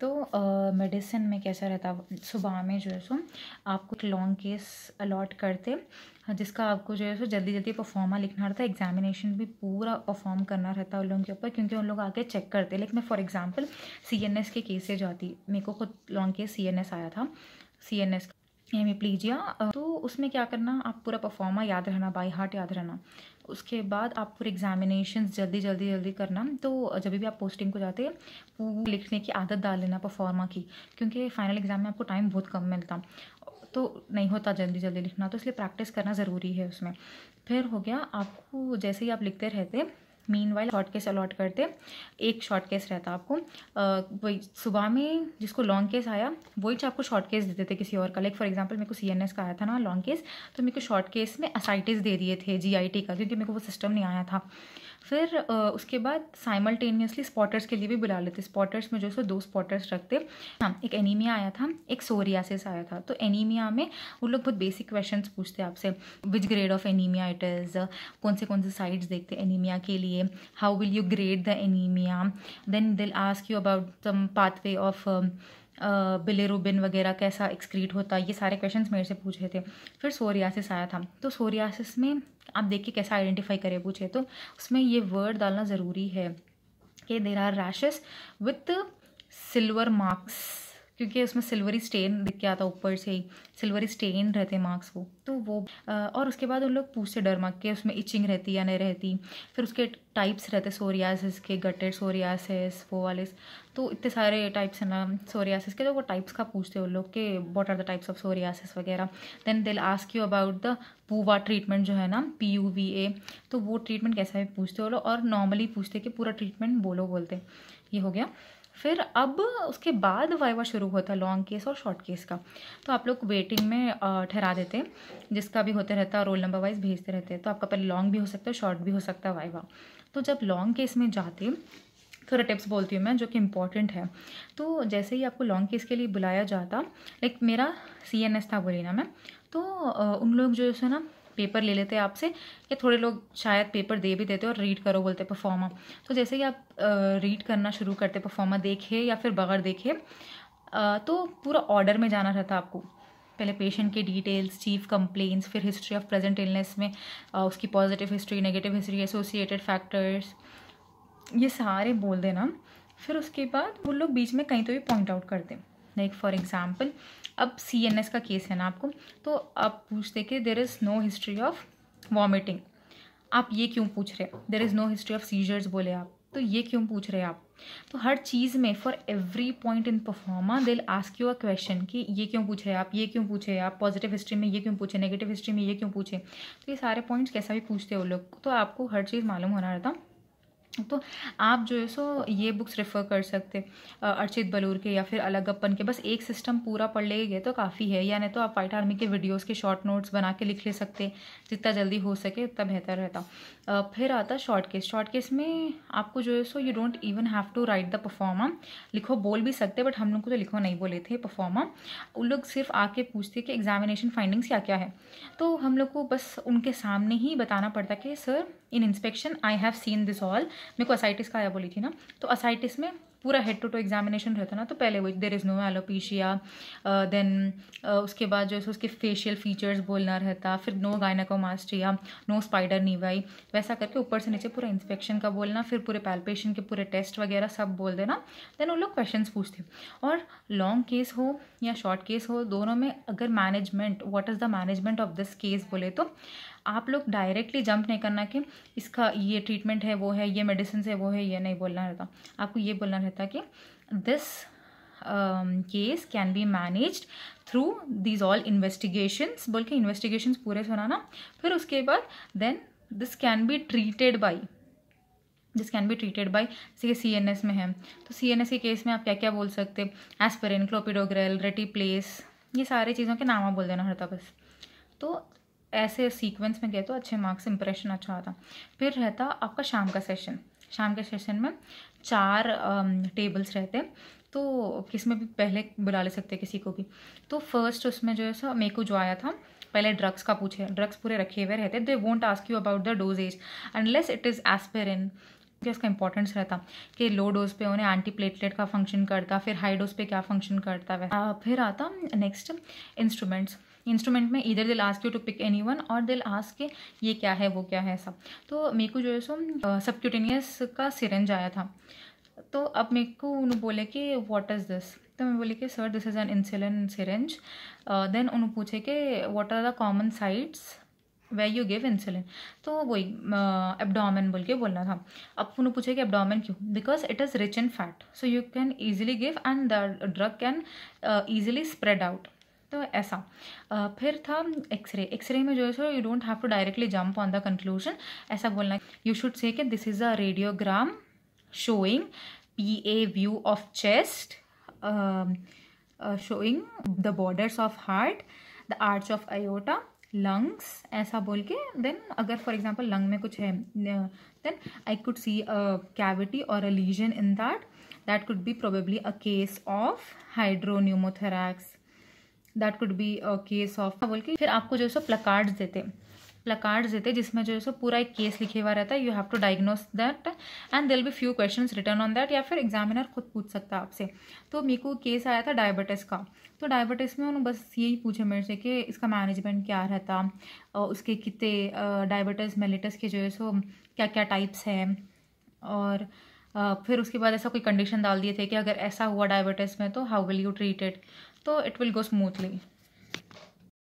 तो मेडिसिन में कैसा रहता सुबह में जो है सो आपको एक लॉन्ग केस अलॉट करते जिसका आपको जो है सो जल्दी जल्दी परफॉर्मा लिखना रहता है एग्जामिनेशन भी पूरा परफॉर्म करना रहता है उन लोगों के ऊपर क्योंकि उन लोग आके चेक करते लेकिन मैं for example C N S के केसेज आती मेरे को खुद long case C N S आया था सी एन एस हेमीप्लीजिया तो उसमें क्या करना आप पूरा परफॉर्मा याद रहना बाई हार्ट याद रहना उसके बाद आप पूरे एग्जामिनेशन जल्दी जल्दी जल्दी करना तो जब भी आप पोस्टिंग को जाते लिखने की आदत डाल लेना परफॉर्मा की क्योंकि फाइनल एग्ज़ाम में आपको टाइम बहुत कम मिलता तो नहीं होता जल्दी जल्दी लिखना तो इसलिए प्रैक्टिस करना ज़रूरी है उसमें फिर हो गया आपको जैसे ही आप लिखते रहते meanwhile short case allot करते एक शॉर्ट केस रहता आपको वही सुबह में जिसको लॉन्ग केस आया वही आपको शॉर्ट केस देते थे किसी और का लाइक फॉर एग्जाम्पल मेरे को सी का आया था ना लॉन्ग केस तो मेरे को शॉर्ट केस में असाइटिस दे दिए थे जी का क्योंकि मेरे को वो सिस्टम नहीं आया था फिर उसके बाद साइमल्टेनियसली स्पॉटर्स के लिए भी बुला लेते स्पॉटर्स में जो सो दो स्पॉटर्स रखते हाँ एक एनीमिया आया था एक सोरियासिस आया था तो एनीमिया में वो लोग बहुत बेसिक क्वेश्चन पूछते आपसे which grade of anaemia it is कौन से कौन से साइड्स देखते हैं एनीमिया के लिए how will you grade the anaemia then they'll ask you about some pathway of bilirubin वगैरह कैसा एक्सक्रीट होता है ये सारे क्वेश्चन मेरे से पूछे थे फिर सोरियासिस आया था तो सोरियासिस में आप देख के कैसा आइडेंटिफाई करें पूछे तो उसमें ये वर्ड डालना ज़रूरी है कि there are rashes with silver marks क्योंकि उसमें सिल्वरी स्टेन दिख गया था ऊपर से ही सिल्वरी स्टेन रहते मार्क्स वो तो वो और उसके बाद उन लोग पूछते डरमा के उसमें इचिंग रहती या नहीं रहती फिर उसके टाइप्स रहते सोरियासिस के गटेड सोरियासिस वो वाले तो इतने सारे टाइप्स हैं ना सोरियासिस के तो वो टाइप्स का पूछते उन लोग के what are the types of psoriasis वगैरह then they'll ask you about the PUVA treatment जो है ना पी यू वी ए तो वो ट्रीटमेंट कैसा है पूछते वो लोग और नॉर्मली पूछते कि पूरा ट्रीटमेंट बोलो बोलते ये हो गया फिर अब उसके बाद वाइवा शुरू होता है लॉन्ग केस और शॉर्ट केस का तो आप लोग वेटिंग में ठहरा देते जिसका भी होते रहता है रोल नंबर वाइज भेजते रहते हैं तो आपका पहले लॉन्ग भी हो सकता है शॉर्ट भी हो सकता है वाइवा तो जब लॉन्ग केस में जाते थोड़ा टिप्स बोलती हूँ मैं जो कि इंपॉर्टेंट है तो जैसे ही आपको लॉन्ग केस के लिए बुलाया जाता लाइक मेरा सी एन एस था बोली ना मैं तो उन लोग जो है ना पेपर ले लेते हैं आपसे या थोड़े लोग शायद पेपर दे भी देते और रीड करो बोलते परफॉर्मा तो जैसे ही आप रीड करना शुरू करते परफॉर्मा देखे या फिर बगैर देखे तो पूरा ऑर्डर में जाना रहता आपको पहले पेशेंट की डिटेल्स चीफ कंप्लेंट्स फिर हिस्ट्री ऑफ प्रेजेंट इलनेस में उसकी positive history negative history associated factors ये सारे बोल देना फिर उसके बाद वो लोग बीच में कहीं तो भी पॉइंट आउट करते हैं लाइक फॉर एग्जाम्पल अब सी एन एस का केस है ना आपको तो आप पूछते कि there is no history of vomiting आप ये क्यों पूछ रहे हैं there is no history of seizures बोले आप तो ये क्यों पूछ रहे हैं आप तो हर चीज़ में for every point in proforma they'll ask you a question कि ये क्यों पूछ रहे आप ये क्यों पूछे आप पॉजिटिव हिस्ट्री में ये क्यों पूछे नेगेटिव हिस्ट्री में ये क्यों पूछे तो ये सारे पॉइंट्स कैसा भी पूछते हो लोग तो आपको हर चीज़ मालूम होना रहता तो आप जो है सो ये बुक्स रेफ़र कर सकते अर्चित बलूर के या फिर अलग अपन के बस एक सिस्टम पूरा पढ़ लेंगे तो काफ़ी है या नहीं तो आप वाइट आर्मी के वीडियोस के शॉर्ट नोट्स बना के लिख ले सकते जितना जल्दी हो सके उतना बेहतर रहता फिर आता शॉर्ट केस शॉर्ट केस में आपको जो है so you don't even have to write the proforma लिखो बोल भी सकते बट हम लोग को तो लिखो नहीं बोले थे परफॉर्मा उन लोग सिर्फ आके पूछते कि एग्जामिनेशन फाइंडिंग्स क्या क्या है तो हम लोग को बस उनके सामने ही बताना पड़ता कि sir in inspection I have seen this all मेरे को असाइटिस का आया बोली थी ना तो असाइटिस में पूरा हेड टू टू एग्जामिनेशन रहता ना तो पहले वो there is no alopecia then उसके बाद जो है उसके फेशियल फीचर्स बोलना रहता फिर no gynaecomastia no spider naevi वैसा करके ऊपर से नीचे पूरा इंस्पेक्शन का बोलना फिर पूरे पैल्पेशन के पूरे टेस्ट वगैरह सब बोल देना देन उन लोग क्वेश्चन पूछते और लॉन्ग केस हो या शॉर्ट केस हो दोनों में अगर management what is the management of this case बोले तो आप लोग डायरेक्टली जंप नहीं करना कि इसका ये ट्रीटमेंट है वो है ये मेडिसिन है वो है ये नहीं बोलना रहता आपको ये बोलना रहता रहता है कि this case can be manage through these all investigations बोल के इन्वेस्टिगेशंस पूरे सुनाना फिर उसके बाद then this can be treated by this can be treated by जैसे सी एन एस में है तो सी एन एस के केस में आप क्या क्या बोल सकते एस्परिन क्लोपिडोग्रेल रेटी प्लेस ये सारी चीज़ों के नाम बोल देना रहता बस तो ऐसे सीक्वेंस में गए तो अच्छे मार्क्स इंप्रेशन अच्छा आता फिर रहता आपका शाम का सेशन शाम के सेशन में चार टेबल्स रहते हैं तो किसमें भी पहले बुला ले सकते हैं किसी को भी तो फर्स्ट उसमें जो है सो मेरे को जो आया था पहले ड्रग्स का पूछे ड्रग्स पूरे रखे हुए रहते they won't ask you about the doses unless it is aspirin क्योंकि उसका इंपॉर्टेंस रहता कि लो डोज पे उन्हें एंटी प्लेटलेट का फंक्शन करता फिर हाई डोज पे क्या फंक्शन करता है फिर आता नेक्स्ट इंस्ट्रूमेंट्स इंस्ट्रूमेंट में इधर they'll ask you to pick any one और दिल आस्क के ये क्या है वो क्या है सब तो मेरे को जो है सो सबक्यूटेनियस का सिरेंज आया था तो अब मेरे को उन्होंने बोले कि वॉट इज़ दिस तो मैं बोली कि sir this is an insulin syringe then उन्होंने पूछे कि what are the common sites where you give insulin तो वही एबडामन बोल के बोलना था अब उन्होंने पूछे कि एबडामन क्यों because it is rich in fat so you can easily give and the drug can easily spread out तो ऐसा फिर था एक्सरे एक्सरे में जो है so you don't have to directly jump on the conclusion ऐसा बोलना यू शुड से कि this is a radiogram showing P A view of chest showing the borders of heart the arch of aorta lungs ऐसा बोल के then अगर for example lung में कुछ है then I could see a cavity और a lesion in that that could be probably a case of hydropneumothorax that could be case of बोल के फिर आपको जो है सो प्लकार्ड्स देते प्लकार्ड्स देते जिसमें जो है सो पूरा एक केस लिखे हुआ रहता है you have to diagnose that and there be few question written on that या फिर एग्जामिनर खुद पूछ सकता है आपसे तो मेरे को केस आया था डायबिटिस का तो डायबिटिस में उन्होंने बस यही पूछे मेरे से कि इसका मैनेजमेंट क्या रहता उसके कितने डायबिटिस मेलिटस के जो है सो क्या क्या टाइप्स हैं और फिर उसके बाद ऐसा कोई कंडीशन डाल दिए थे कि अगर ऐसा हुआ डायबिटिस में तो how will you treat it so it will go smoothly